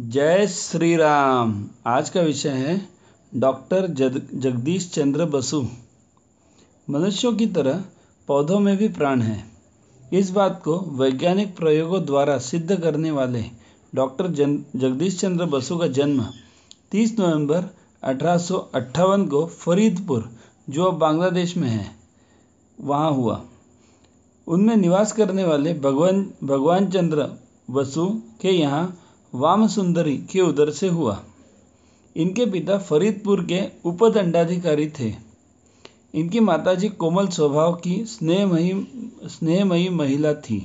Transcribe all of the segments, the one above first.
जय श्री राम आज का विषय है डॉक्टर जग जगदीश चंद्र बसु मनुष्यों की तरह पौधों में भी प्राण है इस बात को वैज्ञानिक प्रयोगों द्वारा सिद्ध करने वाले डॉक्टर जगदीश चंद्र बसु का जन्म 30 नवंबर अठारह को फरीदपुर जो अब बांग्लादेश में है वहाँ हुआ उनमें निवास करने वाले भगवान भगवान चंद्र बसु के यहाँ वाम सुंदरी के उदर से हुआ इनके पिता फरीदपुर के उपदंडाधिकारी थे इनकी माताजी कोमल स्वभाव की स्नेहमयी स्नेहमयी महिला थी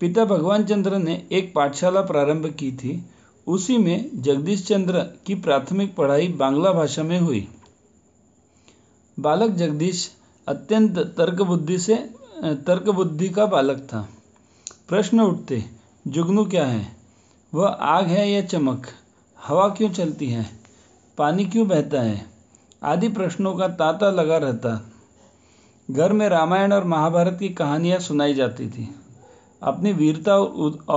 पिता भगवान चंद्र ने एक पाठशाला प्रारंभ की थी उसी में जगदीश चंद्र की प्राथमिक पढ़ाई बांग्ला भाषा में हुई बालक जगदीश अत्यंत तर्क बुद्धि से तर्क बुद्धि का बालक था प्रश्न उठते जुगनू क्या है वह आग है या चमक हवा क्यों चलती है पानी क्यों बहता है आदि प्रश्नों का तांता लगा रहता घर में रामायण और महाभारत की कहानियाँ सुनाई जाती थी अपनी वीरता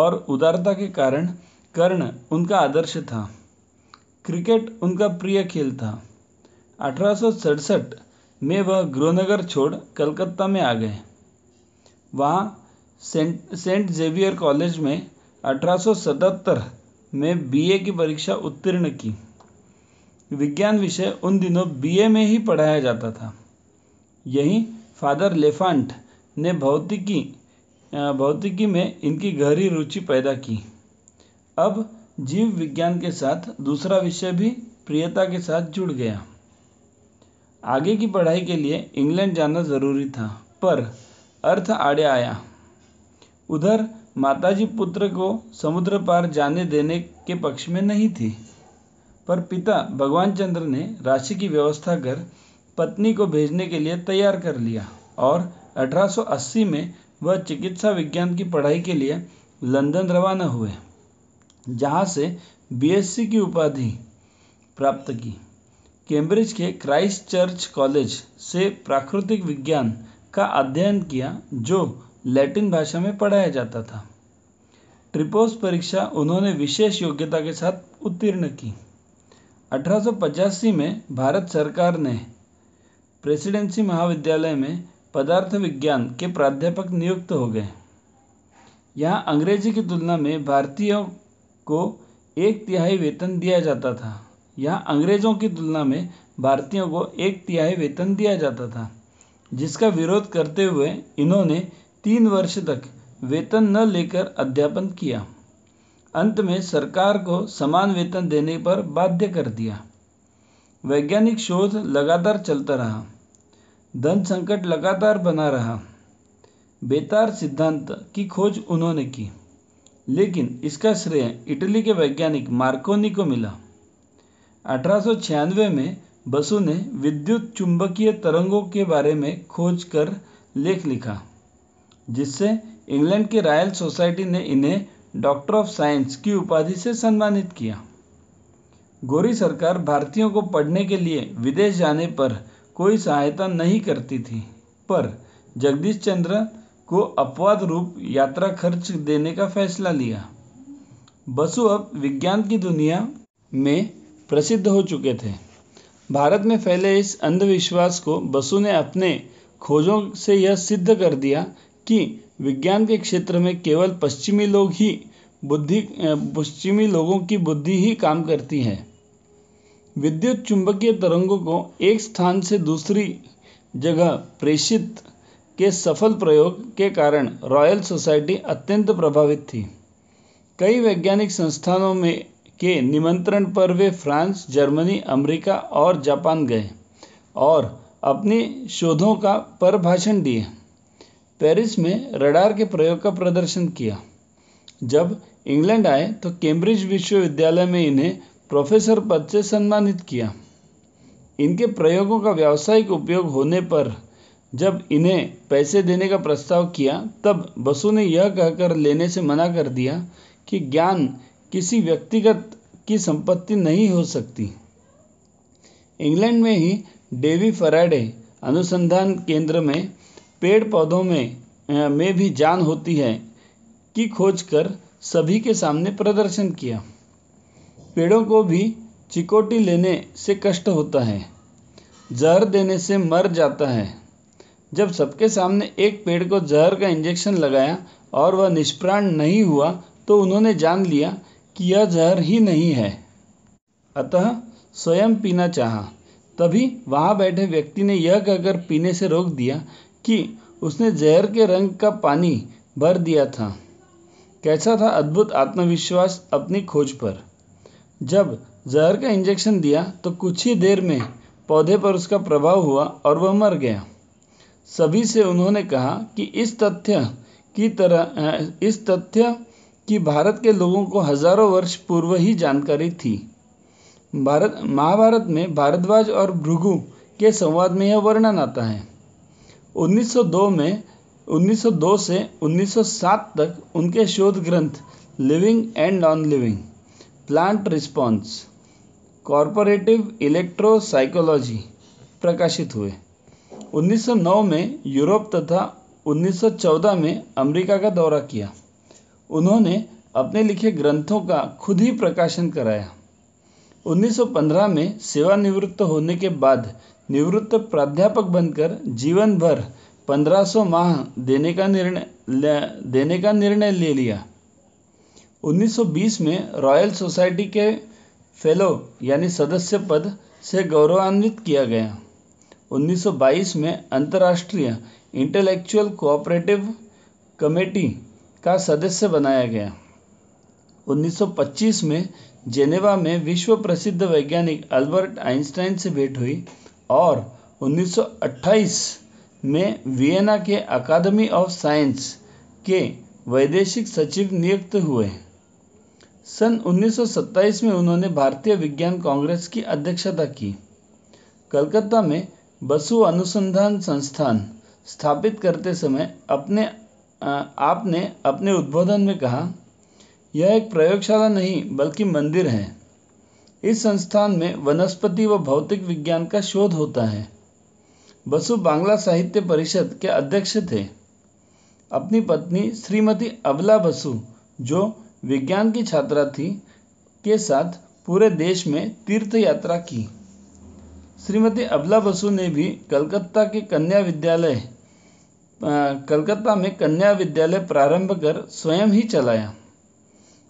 और उदारता के कारण कर्ण उनका आदर्श था क्रिकेट उनका प्रिय खेल था अठारह में वह गृहनगर छोड़ कलकत्ता में आ गए वहाँ सेंट सेंट जेवियर कॉलेज में अठारह में बीए की परीक्षा उत्तीर्ण की विज्ञान विषय उन दिनों बीए में ही पढ़ाया जाता था यहीं फादर लेफांट ने भौतिकी भौतिकी में इनकी गहरी रुचि पैदा की अब जीव विज्ञान के साथ दूसरा विषय भी प्रियता के साथ जुड़ गया आगे की पढ़ाई के लिए इंग्लैंड जाना ज़रूरी था पर अर्थ आड़े आया उधर माताजी पुत्र को समुद्र पार जाने देने के पक्ष में नहीं थी पर पिता भगवान चंद्र ने राशि की व्यवस्था कर पत्नी को भेजने के लिए तैयार कर लिया और 1880 में वह चिकित्सा विज्ञान की पढ़ाई के लिए लंदन रवाना हुए जहाँ से बीएससी की उपाधि प्राप्त की कैम्ब्रिज के क्राइस्ट चर्च कॉलेज से प्राकृतिक विज्ञान का अध्ययन किया जो लैटिन भाषा में पढ़ाया जाता था ट्रिपोस परीक्षा उन्होंने विशेष योग्यता के साथ उत्तीर्ण की अठारह में भारत सरकार ने प्रेसिडेंसी महाविद्यालय में पदार्थ विज्ञान के प्राध्यापक नियुक्त हो गए यहाँ अंग्रेजी की तुलना में भारतीयों को एक तिहाई वेतन दिया जाता था यहाँ अंग्रेजों की तुलना में भारतीयों को एक तिहाई वेतन दिया जाता था जिसका विरोध करते हुए इन्होंने तीन वर्ष तक वेतन न लेकर अध्यापन किया अंत में सरकार को समान वेतन देने पर बाध्य कर दिया वैज्ञानिक शोध लगातार चलता रहा धन संकट लगातार बना रहा बेतार सिद्धांत की खोज उन्होंने की लेकिन इसका श्रेय इटली के वैज्ञानिक मार्कोनी को मिला अठारह में बसु ने विद्युत चुंबकीय तरंगों के बारे में खोज कर लेख लिखा जिससे इंग्लैंड की रॉयल सोसाइटी ने इन्हें डॉक्टर ऑफ साइंस की उपाधि से सम्मानित किया गोरी सरकार भारतीयों को पढ़ने के लिए विदेश जाने पर कोई सहायता नहीं करती थी पर जगदीश चंद्र को अपवाद रूप यात्रा खर्च देने का फैसला लिया बसु अब विज्ञान की दुनिया में प्रसिद्ध हो चुके थे भारत में फैले इस अंधविश्वास को बसु ने अपने खोजों से यह सिद्ध कर दिया कि विज्ञान के क्षेत्र में केवल पश्चिमी लोग ही बुद्धि पश्चिमी लोगों की बुद्धि ही काम करती है विद्युत चुंबकीय तरंगों को एक स्थान से दूसरी जगह प्रेषित के सफल प्रयोग के कारण रॉयल सोसाइटी अत्यंत प्रभावित थी कई वैज्ञानिक संस्थानों में के निमंत्रण पर वे फ्रांस जर्मनी अमेरिका और जापान गए और अपने शोधों का परभाषण दिए पेरिस में रडार के प्रयोग का प्रदर्शन किया जब इंग्लैंड आए तो कैम्ब्रिज विश्वविद्यालय में इन्हें प्रोफेसर पद से सम्मानित किया इनके प्रयोगों का व्यावसायिक उपयोग होने पर जब इन्हें पैसे देने का प्रस्ताव किया तब बसु ने यह कहकर लेने से मना कर दिया कि ज्ञान किसी व्यक्तिगत की संपत्ति नहीं हो सकती इंग्लैंड में ही डेवी फराडे अनुसंधान केंद्र में पेड़ पौधों में में भी जान होती है की खोज कर सभी के सामने प्रदर्शन किया पेड़ों को भी चिकोटी लेने से कष्ट होता है जहर देने से मर जाता है जब सबके सामने एक पेड़ को जहर का इंजेक्शन लगाया और वह निष्प्राण नहीं हुआ तो उन्होंने जान लिया कि यह जहर ही नहीं है अतः स्वयं पीना चाहा तभी वहाँ बैठे व्यक्ति ने यह कहकर पीने से रोक दिया कि उसने जहर के रंग का पानी भर दिया था कैसा था अद्भुत आत्मविश्वास अपनी खोज पर जब जहर का इंजेक्शन दिया तो कुछ ही देर में पौधे पर उसका प्रभाव हुआ और वह मर गया सभी से उन्होंने कहा कि इस तथ्य की तरह इस तथ्य कि भारत के लोगों को हजारों वर्ष पूर्व ही जानकारी थी भारत महाभारत में भारद्वाज और भृगु के संवाद में यह वर्णन आता है 1902 में 1902 से 1907 तक उनके शोध ग्रंथ living and non living plant response comparative electropsychology प्रकाशित हुए 1909 में यूरोप तथा 1914 में अमेरिका का दौरा किया उन्होंने अपने लिखे ग्रंथों का खुद ही प्रकाशन कराया 1915 में सेवानिवृत्त होने के बाद निवृत्त प्राध्यापक बनकर जीवन भर 1500 माह देने का निर्णय देने का निर्णय ले लिया 1920 में रॉयल सोसाइटी के फेलो यानी सदस्य पद से गौरवान्वित किया गया 1922 में अंतर्राष्ट्रीय इंटेलेक्चुअल कोऑपरेटिव कमेटी का सदस्य बनाया गया 1925 में जेनेवा में विश्व प्रसिद्ध वैज्ञानिक अल्बर्ट आइंस्टाइन से भेंट हुई और 1928 में वियना के अकादमी ऑफ साइंस के वैदेशिक सचिव नियुक्त हुए सन 1927 में उन्होंने भारतीय विज्ञान कांग्रेस की अध्यक्षता की कलकत्ता में बसु अनुसंधान संस्थान स्थापित करते समय अपने आपने अपने उद्बोधन में कहा यह एक प्रयोगशाला नहीं बल्कि मंदिर है इस संस्थान में वनस्पति व भौतिक विज्ञान का शोध होता है बसु बांग्ला साहित्य परिषद के अध्यक्ष थे अपनी पत्नी श्रीमती अबला बसु जो विज्ञान की छात्रा थी के साथ पूरे देश में तीर्थ यात्रा की श्रीमती अबला बसु ने भी कलकत्ता के कन्या विद्यालय कलकत्ता में कन्या विद्यालय प्रारंभ कर स्वयं ही चलाया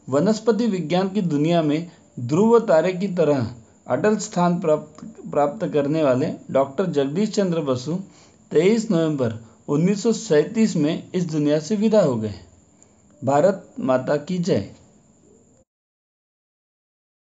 वनस्पति विज्ञान की दुनिया में ध्रुव तारे की तरह अटल स्थान प्राप्त प्राप्त करने वाले डॉक्टर जगदीश चंद्र बसु 23 नवंबर उन्नीस में इस दुनिया से विदा हो गए भारत माता की जय